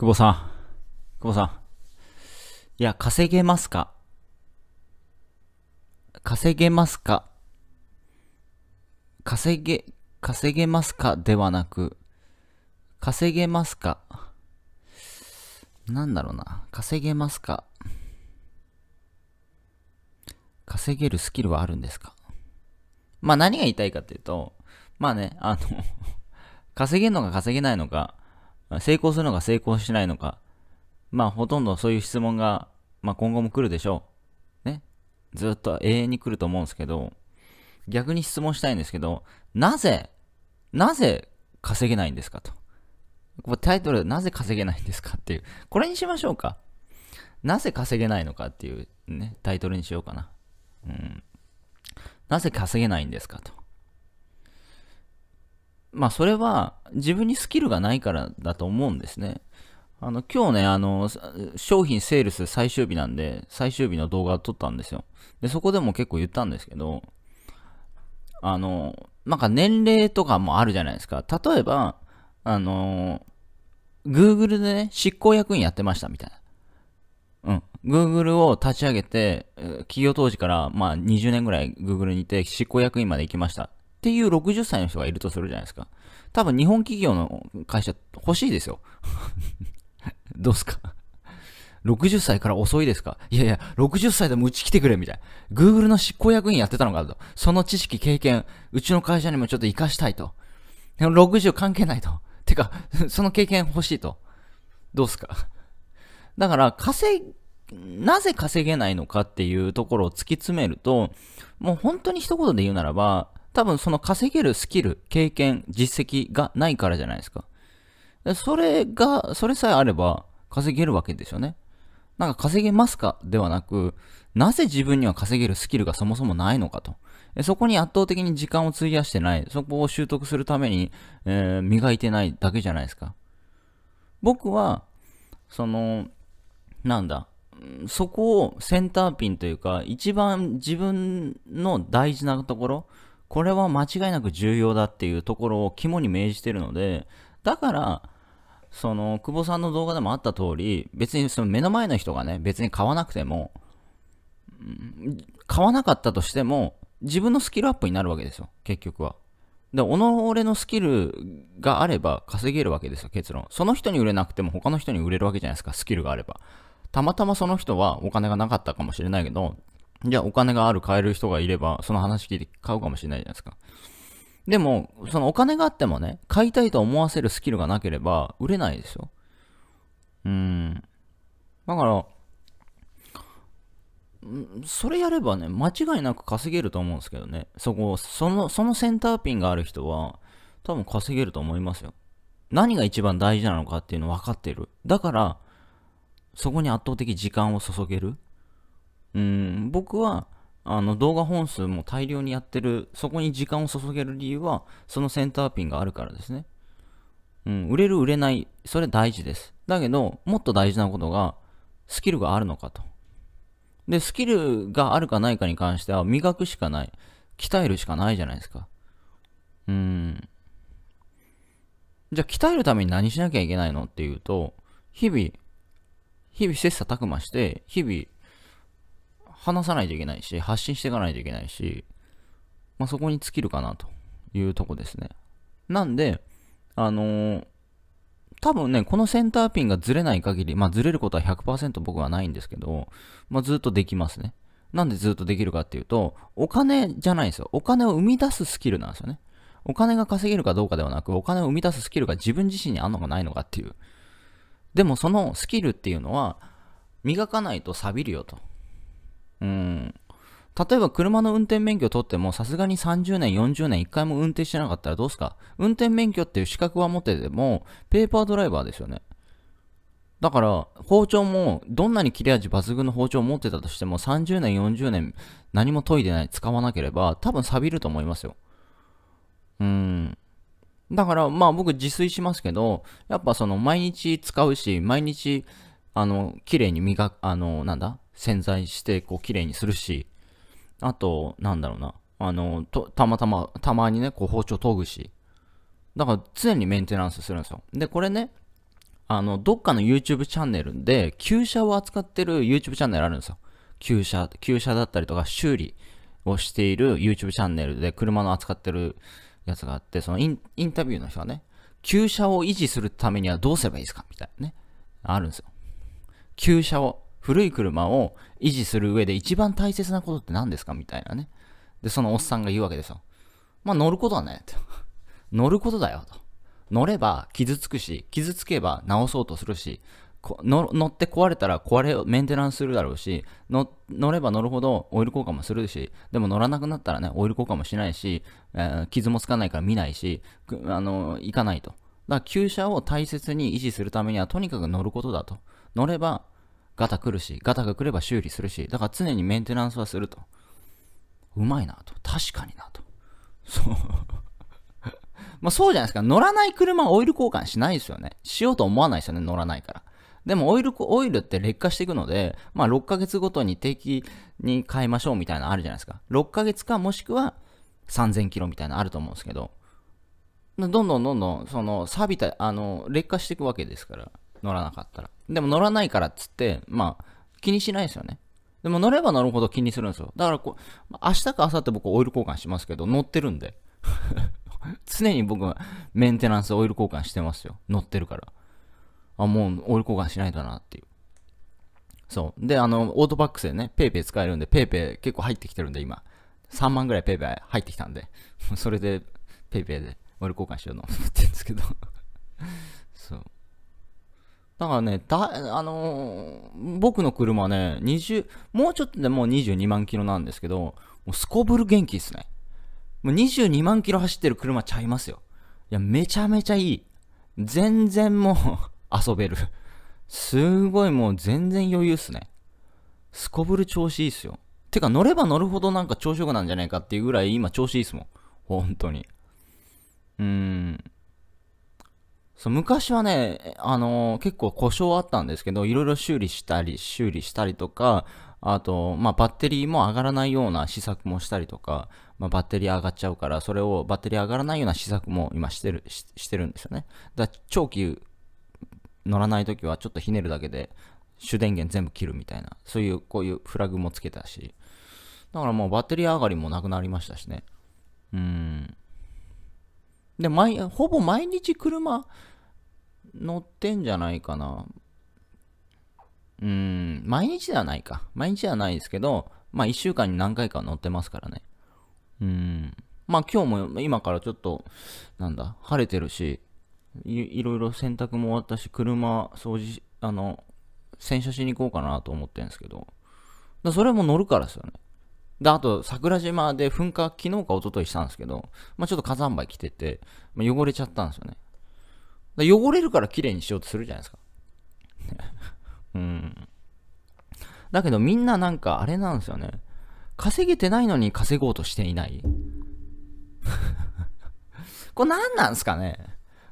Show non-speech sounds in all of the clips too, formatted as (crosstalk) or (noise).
久保さん。久保さん。いや、稼げますか稼げますか稼げ、稼げますかではなく、稼げますかなんだろうな。稼げますか稼げるスキルはあるんですかまあ何が言いたいかっていうと、まあね、あの (laughs) 稼げんのか稼げないのか、成功するのか成功しないのか、まあほとんどそういう質問が、まあ、今後も来るでしょう。ね。ずっと永遠に来ると思うんですけど、逆に質問したいんですけど、なぜ、なぜ稼げないんですかと。こタイトル、なぜ稼げないんですかっていう。これにしましょうか。なぜ稼げないのかっていうね、タイトルにしようかな。うん。なぜ稼げないんですかと。まあそれは自分にスキルがないからだと思うんですね。あの、今日ね、あの、商品セールス最終日なんで、最終日の動画を撮ったんですよ。で、そこでも結構言ったんですけど、あの、なんか年齢とかもあるじゃないですか。例えば、あの、Google でね、執行役員やってましたみたいな。うん。Google を立ち上げて、企業当時から、まあ20年ぐらい Google にいて、執行役員まで行きました。っていう60歳の人がいるとするじゃないですか。多分日本企業の会社欲しいですよ。(laughs) どうすか60歳から遅いですかいやいや、60歳でもうち来てくれ、みたいな。Google の執行役員やってたのかと。その知識、経験、うちの会社にもちょっと活かしたいと。でも60関係ないと。てか、(laughs) その経験欲しいと。どうすかだから、稼い、なぜ稼げないのかっていうところを突き詰めると、もう本当に一言で言うならば、多分その稼げるスキル、経験、実績がないからじゃないですか。それが、それさえあれば稼げるわけですよね。なんか稼げますかではなく、なぜ自分には稼げるスキルがそもそもないのかと。そこに圧倒的に時間を費やしてない。そこを習得するために、えー、磨いてないだけじゃないですか。僕は、その、なんだ、そこをセンターピンというか、一番自分の大事なところ、これは間違いなく重要だっていうところを肝に銘じてるので、だから、その、久保さんの動画でもあった通り、別にその目の前の人がね、別に買わなくても、買わなかったとしても、自分のスキルアップになるわけですよ、結局は。で、己のスキルがあれば稼げるわけですよ、結論。その人に売れなくても他の人に売れるわけじゃないですか、スキルがあれば。たまたまその人はお金がなかったかもしれないけど、じゃあお金がある買える人がいれば、その話聞いて買うかもしれないじゃないですか。でも、そのお金があってもね、買いたいと思わせるスキルがなければ売れないですよ。うん。だから、それやればね、間違いなく稼げると思うんですけどね。そこ、その、そのセンターピンがある人は、多分稼げると思いますよ。何が一番大事なのかっていうの分かってる。だから、そこに圧倒的時間を注げる。うん、僕は、あの動画本数も大量にやってる、そこに時間を注げる理由は、そのセンターピンがあるからですね。うん、売れる、売れない、それ大事です。だけど、もっと大事なことが、スキルがあるのかと。で、スキルがあるかないかに関しては、磨くしかない。鍛えるしかないじゃないですか。うん。じゃあ、鍛えるために何しなきゃいけないのっていうと、日々、日々切磋琢磨して、日々、話さないといけないし、発信していかないといけないし、まあ、そこに尽きるかなというとこですね。なんで、あのー、多分ね、このセンターピンがずれない限り、まあ、ずれることは100%僕はないんですけど、まあ、ずっとできますね。なんでずっとできるかっていうと、お金じゃないですよ。お金を生み出すスキルなんですよね。お金が稼げるかどうかではなく、お金を生み出すスキルが自分自身にあんのかないのかっていう。でもそのスキルっていうのは、磨かないと錆びるよと。うん。例えば車の運転免許取ってもさすがに30年、40年1回も運転してなかったらどうすか運転免許っていう資格は持っててもペーパードライバーですよね。だから包丁もどんなに切れ味抜群の包丁を持ってたとしても30年、40年何も研いでない、使わなければ多分錆びると思いますよ。うん。だからまあ僕自炊しますけど、やっぱその毎日使うし、毎日あの、綺麗に磨く、あの、なんだ洗剤して、こう、綺麗にするし、あと、なんだろうな、あの、と、たまたま、たまにね、こう、包丁研ぐし、だから常にメンテナンスするんですよ。で、これね、あの、どっかの YouTube チャンネルで、旧車を扱ってる YouTube チャンネルあるんですよ。旧車、旧車だったりとか、修理をしている YouTube チャンネルで、車の扱ってるやつがあって、そのインタビューの人がね、旧車を維持するためにはどうすればいいですかみたいなね、あるんですよ。旧車を、古い車を維持する上で一番大切なことって何ですかみたいなね。で、そのおっさんが言うわけですよ。まあ、乗ることはね、と。(laughs) 乗ることだよ、と。乗れば傷つくし、傷つけば直そうとするし、乗って壊れたら壊れメンテナンスするだろうし乗れば乗るほどオイル交換もするしでも乗らなくなったらねオイル交換もしないし、えー、傷もつかないから見ないしあの行かないとだから旧車を大切に維持するためにはとにかく乗ることだと。乗ればガタ来るし、ガタが来れば修理するし、だから常にメンテナンスはすると。うまいなと。確かになと。そう。(laughs) まあそうじゃないですか。乗らない車はオイル交換しないですよね。しようと思わないですよね、乗らないから。でもオイル、オイルって劣化していくので、まあ6ヶ月ごとに定期に変えましょうみたいなのあるじゃないですか。6ヶ月かもしくは3000キロみたいなのあると思うんですけど、どんどんどんどん、その、錆びた、あの、劣化していくわけですから、乗らなかったら。でも乗らないからっつって、まあ、気にしないですよね。でも乗れば乗るほど気にするんですよ。だからこう、明日か明後日僕オイル交換しますけど、乗ってるんで。(laughs) 常に僕はメンテナンスオイル交換してますよ。乗ってるから。あ、もうオイル交換しないとなっていう。そう。で、あの、オートバックスでね、paypay 使えるんで、paypay 結構入ってきてるんで、今。3万ぐらい paypay 入ってきたんで、(laughs) それで paypay で割り交換しようと思 (laughs) ってるんですけどそう。だからね、だ、あのー、僕の車ね、20、もうちょっとでもう22万キロなんですけど、もうすこぶる元気ですね。もう22万キロ走ってる車ちゃいますよ。いや、めちゃめちゃいい。全然もう (laughs) 遊べるすごいもう全然余裕っすね。すこぶる調子いいっすよ。てか乗れば乗るほどなんか調子良くなんじゃないかっていうぐらい今調子いいっすもん。本当に。うん。そう、昔はね、あのー、結構故障あったんですけど、いろいろ修理したり、修理したりとか、あと、まあ、バッテリーも上がらないような施策もしたりとか、まあ、バッテリー上がっちゃうから、それをバッテリー上がらないような施策も今してる、ししてるんですよね。だ長期乗らないときはちょっとひねるだけで、主電源全部切るみたいな、そういう、こういうフラグもつけたし、だからもうバッテリー上がりもなくなりましたしね。うん。で、毎、ほぼ毎日車乗ってんじゃないかな。うん、毎日ではないか。毎日ではないですけど、まあ一週間に何回か乗ってますからね。うん。まあ今日も、今からちょっと、なんだ、晴れてるし、いいろいろ洗濯も終わったし、車掃除、あの、洗車しに行こうかなと思ってるんですけど、だそれも乗るからですよね。で、あと、桜島で噴火、昨日か一昨日したんですけど、まあ、ちょっと火山灰来てて、まあ、汚れちゃったんですよね。汚れるから綺麗にしようとするじゃないですか。(laughs) うん。だけどみんななんかあれなんですよね。稼げてないのに稼ごうとしていない。(laughs) これ何なんですかね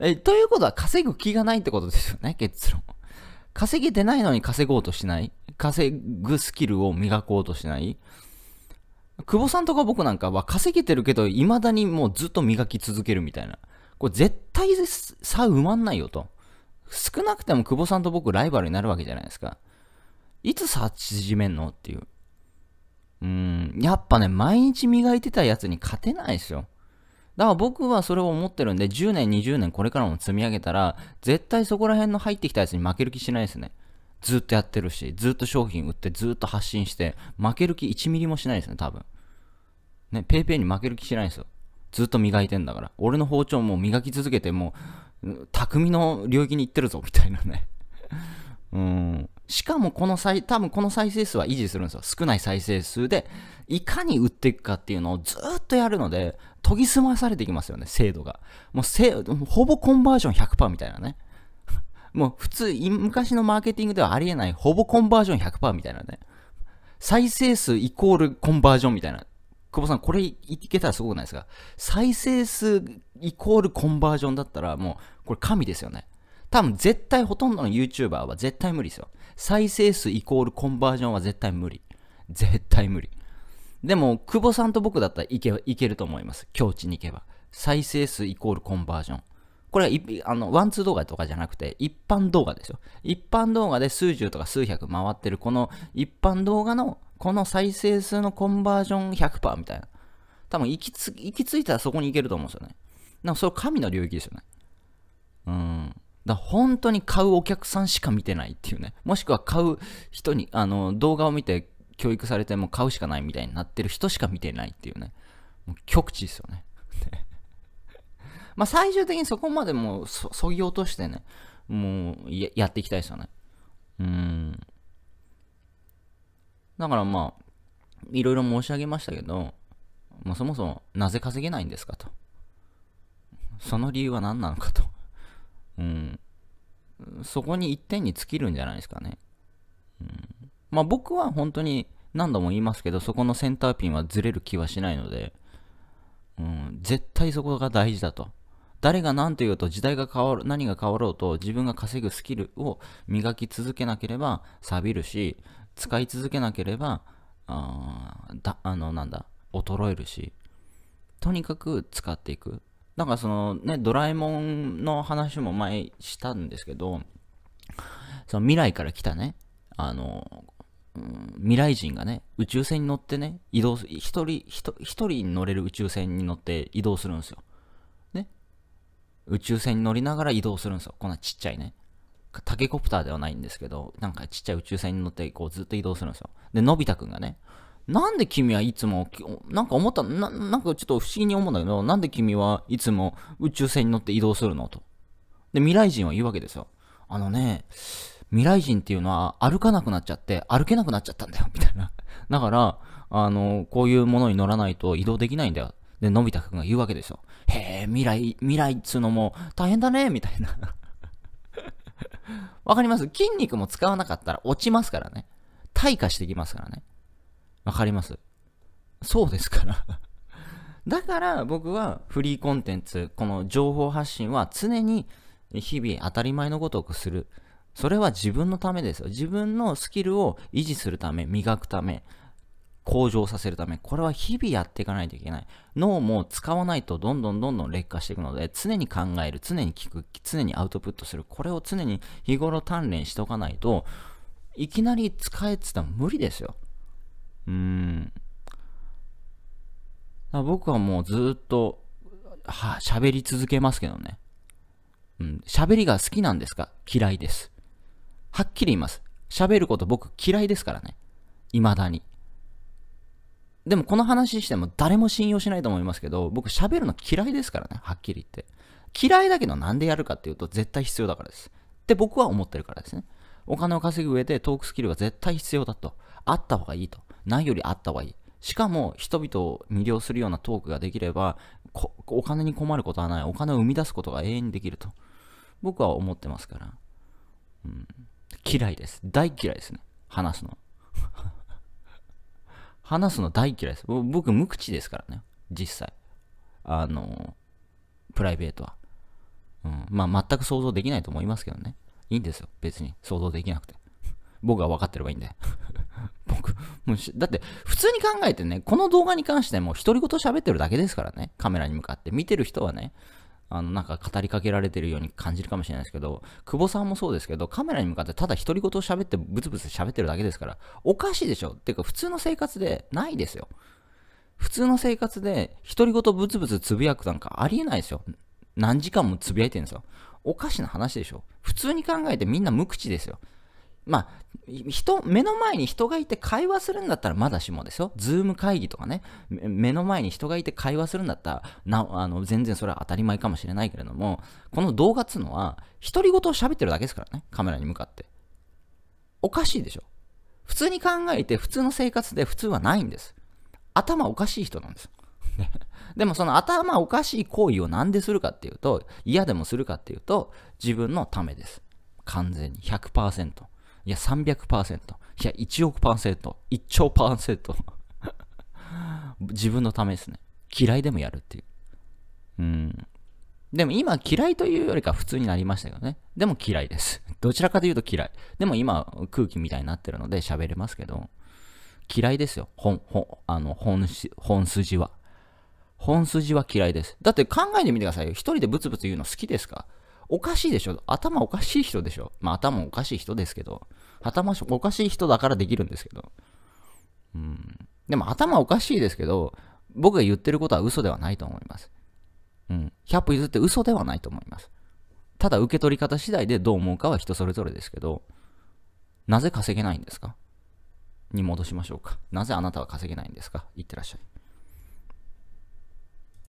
え、ということは稼ぐ気がないってことですよね、結論。稼げてないのに稼ごうとしない。稼ぐスキルを磨こうとしない。久保さんとか僕なんかは稼げてるけど、未だにもうずっと磨き続けるみたいな。これ絶対差埋まんないよと。少なくても久保さんと僕ライバルになるわけじゃないですか。いつ差縮めんのっていう。うん、やっぱね、毎日磨いてたやつに勝てないですよ。だから僕はそれを思ってるんで、10年、20年これからも積み上げたら、絶対そこら辺の入ってきたやつに負ける気しないですね。ずっとやってるし、ずっと商品売って、ずっと発信して、負ける気1ミリもしないですね、多分。ね、ペイペイに負ける気しないんですよ。ずっと磨いてんだから。俺の包丁も磨き続けて、もう、匠の領域に行ってるぞ、みたいなね。(laughs) うん。しかもこの再、多分この再生数は維持するんですよ。少ない再生数で、いかに売っていくかっていうのをずっとやるので、研ぎ澄まされていきますよね、精度が。もう、ほぼコンバージョン100%みたいなね。もう普通、昔のマーケティングではありえない、ほぼコンバージョン100%みたいなね。再生数イコールコンバージョンみたいな。久保さん、これいけたらすごくないですか再生数イコールコンバージョンだったらもう、これ神ですよね。多分絶対ほとんどの YouTuber は絶対無理ですよ。再生数イコールコンバージョンは絶対無理。絶対無理。でも、久保さんと僕だったらいけいけると思います。境地に行けば。再生数イコールコンバージョン。これはあのワンツー動画とかじゃなくて、一般動画ですよ。一般動画で数十とか数百回ってる、この一般動画の、この再生数のコンバージョン100%みたいな。多分行きつ、行き着いたらそこに行けると思うんですよね。なんかそれ神の領域ですよね。うん。だ本当に買うお客さんしか見てないっていうね。もしくは買う人に、あの、動画を見て教育されても買うしかないみたいになってる人しか見てないっていうね。もう極致ですよね。(laughs) まあ、最終的にそこまでもうそ、ぎ落としてね、もうや、やっていきたいですよね。うん。だからまあ、いろいろ申し上げましたけど、まあ、そもそもなぜ稼げないんですかと。その理由は何なのかと。うん。そこに一点に尽きるんじゃないですかね。うん、まあ僕は本当に何度も言いますけど、そこのセンターピンはずれる気はしないので、うん、絶対そこが大事だと。誰が何と言うと時代が変わる、何が変わろうと自分が稼ぐスキルを磨き続けなければ錆びるし、使い続けなければ、あだ、あの、なんだ、衰えるし、とにかく使っていく。だからそのね、ドラえもんの話も前したんですけど、その未来から来たね、あの、うん、未来人がね、宇宙船に乗ってね、移動す、る、一人、一人乗れる宇宙船に乗って移動するんですよ。宇宙船に乗りながら移動するんですよ。こんなちっちゃいね。タケコプターではないんですけど、なんかちっちゃい宇宙船に乗ってこうずっと移動するんですよ。で、のび太くんがね、なんで君はいつも、なんか思ったな、なんかちょっと不思議に思うんだけど、なんで君はいつも宇宙船に乗って移動するのと。で、未来人は言うわけですよ。あのね、未来人っていうのは歩かなくなっちゃって、歩けなくなっちゃったんだよ、(laughs) みたいな。だから、あの、こういうものに乗らないと移動できないんだよ。で、のび太くんが言うわけですよ。へえ、未来、未来っつうのも大変だね、みたいな (laughs) わかります筋肉も使わなかったら落ちますからね。退化してきますからね。わかりますそうですから (laughs) だから僕はフリーコンテンツ、この情報発信は常に日々当たり前のごとくする。それは自分のためですよ。自分のスキルを維持するため、磨くため、向上させるため、これは日々やっていかないといけない。脳も使わないとどんどんどんどん劣化していくので、常に考える、常に聞く、常にアウトプットする。これを常に日頃鍛錬しておかないと、いきなり使えってたら無理ですよ。うーん。僕はもうずっと、はあ、喋り続けますけどね。うん。喋りが好きなんですか嫌いです。はっきり言います。喋ること僕嫌いですからね。未だに。でもこの話しても誰も信用しないと思いますけど、僕喋るの嫌いですからね、はっきり言って。嫌いだけどなんでやるかっていうと絶対必要だからです。って僕は思ってるからですね。お金を稼ぐ上でトークスキルは絶対必要だと。あった方がいいと。ないよりあった方がいい。しかも人々を魅了するようなトークができれば、お金に困ることはない。お金を生み出すことが永遠にできると。僕は思ってますから。うん、嫌いです。大嫌いですね。話すの。話すの大嫌いです。僕、無口ですからね。実際。あの、プライベートは。うん。まあ、全く想像できないと思いますけどね。いいんですよ。別に。想像できなくて。僕が分かってればいいんで。(laughs) 僕、もうだって、普通に考えてね、この動画に関しても、独り言喋ってるだけですからね。カメラに向かって。見てる人はね、あの、なんか語りかけられてるように感じるかもしれないですけど、久保さんもそうですけど、カメラに向かってただ独り言を喋って、ブツブツ喋ってるだけですから、おかしいでしょっていうか、普通の生活でないですよ。普通の生活で、独り言ブツブツつぶやくなんかありえないですよ。何時間もつぶやいてるんですよ。おかしな話でしょ普通に考えてみんな無口ですよ。まあ、人、目の前に人がいて会話するんだったらまだしもですよ。ズーム会議とかね、目の前に人がいて会話するんだったら、な、あの、全然それは当たり前かもしれないけれども、この動画っつうのは、独り言を喋ってるだけですからね、カメラに向かって。おかしいでしょ。普通に考えて、普通の生活で普通はないんです。頭おかしい人なんです。でもその頭おかしい行為を何でするかっていうと、嫌でもするかっていうと、自分のためです。完全に100%。いや300%、いや1億パーセント、1兆パーセント。(laughs) 自分のためですね。嫌いでもやるっていう。うん。でも今嫌いというよりか普通になりましたけどね。でも嫌いです。(laughs) どちらかというと嫌い。でも今空気みたいになってるので喋れますけど、嫌いですよ。本、本、あの、本、本筋は。本筋は嫌いです。だって考えてみてくださいよ。一人でブツブツ言うの好きですかおかしいでしょ頭おかしい人でしょまあ頭おかしい人ですけど、頭おかしい人だからできるんですけど。うん。でも頭おかしいですけど、僕が言ってることは嘘ではないと思います。うん。100歩譲って嘘ではないと思います。ただ受け取り方次第でどう思うかは人それぞれですけど、なぜ稼げないんですかに戻しましょうか。なぜあなたは稼げないんですかいってらっしゃい。